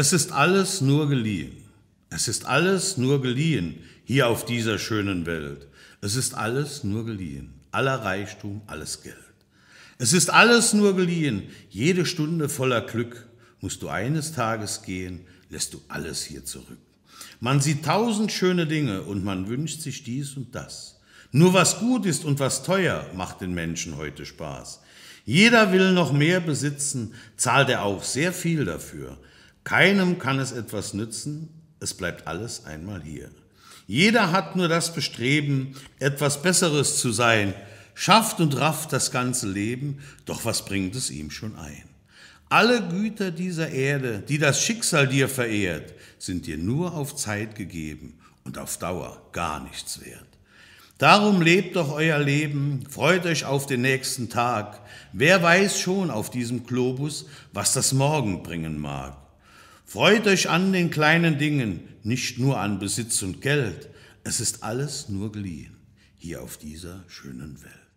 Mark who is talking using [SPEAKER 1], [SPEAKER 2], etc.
[SPEAKER 1] Es ist alles nur geliehen. Es ist alles nur geliehen hier auf dieser schönen Welt. Es ist alles nur geliehen. Aller Reichtum, alles Geld. Es ist alles nur geliehen. Jede Stunde voller Glück. Musst du eines Tages gehen, lässt du alles hier zurück. Man sieht tausend schöne Dinge und man wünscht sich dies und das. Nur was gut ist und was teuer macht den Menschen heute Spaß. Jeder will noch mehr besitzen, zahlt er auch sehr viel dafür. Keinem kann es etwas nützen, es bleibt alles einmal hier. Jeder hat nur das Bestreben, etwas Besseres zu sein, schafft und rafft das ganze Leben, doch was bringt es ihm schon ein? Alle Güter dieser Erde, die das Schicksal dir verehrt, sind dir nur auf Zeit gegeben und auf Dauer gar nichts wert. Darum lebt doch euer Leben, freut euch auf den nächsten Tag. Wer weiß schon auf diesem Globus, was das Morgen bringen mag. Freut euch an den kleinen Dingen, nicht nur an Besitz und Geld. Es ist alles nur geliehen, hier auf dieser schönen Welt.